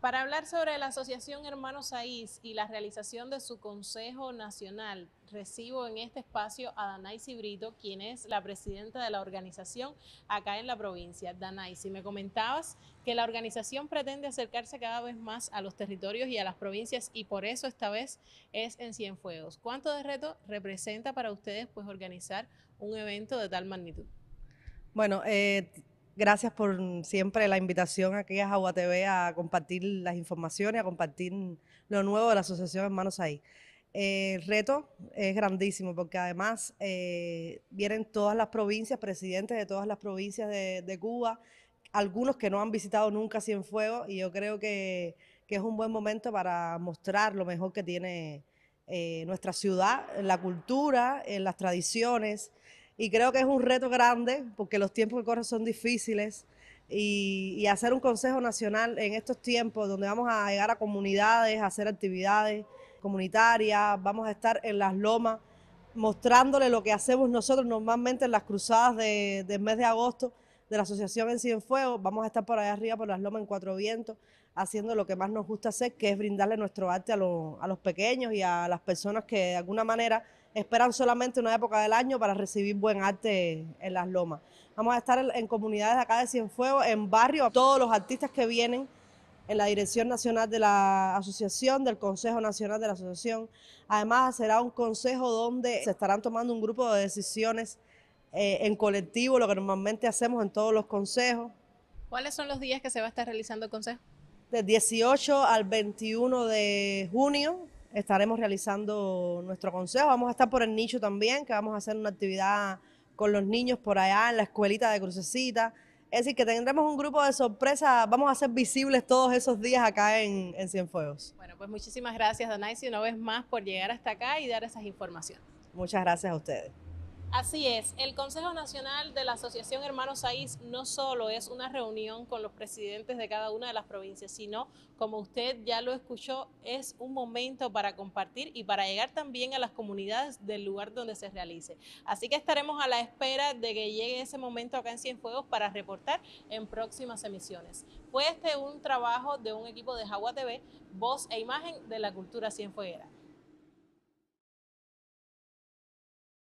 Para hablar sobre la Asociación Hermanos Aís y la realización de su Consejo Nacional, recibo en este espacio a Danaisi Brito, quien es la presidenta de la organización acá en la provincia. Danaisi, me comentabas que la organización pretende acercarse cada vez más a los territorios y a las provincias y por eso esta vez es en Cienfuegos. ¿Cuánto de reto representa para ustedes pues organizar un evento de tal magnitud? Bueno, eh, Gracias por siempre la invitación aquí a agua TV a compartir las informaciones, a compartir lo nuevo de la Asociación Hermanos Ahí. Eh, el reto es grandísimo porque además eh, vienen todas las provincias, presidentes de todas las provincias de, Cuba, algunos que no han visitado nunca Cienfuegos y yo creo que, que, es un buen momento para mostrar lo mejor que tiene eh, nuestra ciudad, la cultura, las tradiciones y creo que es un reto grande porque los tiempos que corren son difíciles y, hacer un consejo nacional en estos tiempos donde vamos a llegar a comunidades, a hacer actividades comunitarias, vamos a estar en las lomas mostrándole lo que hacemos nosotros normalmente en las cruzadas del mes de agosto de la Asociación en Cienfuegos. Vamos a estar por allá arriba, por las lomas en Cuatro Vientos, haciendo lo que más nos gusta hacer, que es brindarle nuestro arte a, los pequeños y a las personas que de alguna manera esperan solamente una época del año para recibir buen arte en las lomas. Vamos a estar en, comunidades acá de Cienfuegos, en barrios, todos los artistas que vienen en la Dirección Nacional de la Asociación, del Consejo Nacional de la Asociación. Además, será un consejo donde se estarán tomando un grupo de decisiones eh, en colectivo, lo que normalmente hacemos en todos los consejos. ¿Cuáles son los días que se va a estar realizando el consejo? Del 18 al 21 de junio estaremos realizando nuestro consejo. Vamos a estar por el nicho también, que vamos a hacer una actividad con los niños por allá en la escuelita de crucecita. Es decir, que tendremos un grupo de sorpresa. vamos a ser visibles todos esos días acá en, Cienfuegos. Bueno, pues muchísimas gracias, y una vez más por llegar hasta acá y dar esas informaciones. Muchas gracias a ustedes. Así es, el Consejo Nacional de la Asociación Hermanos AIS no solo es una reunión con los presidentes de cada una de las provincias, sino, como usted ya lo escuchó, es un momento para compartir y para llegar también a las comunidades del lugar donde se realice. Así que estaremos a la espera de que llegue ese momento acá en Cienfuegos para reportar en próximas emisiones. Fue este un trabajo de un equipo de Jagua TV, voz e imagen de la cultura cienfueguera.